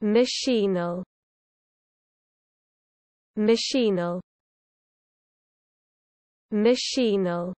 Machinal Machinal Machinal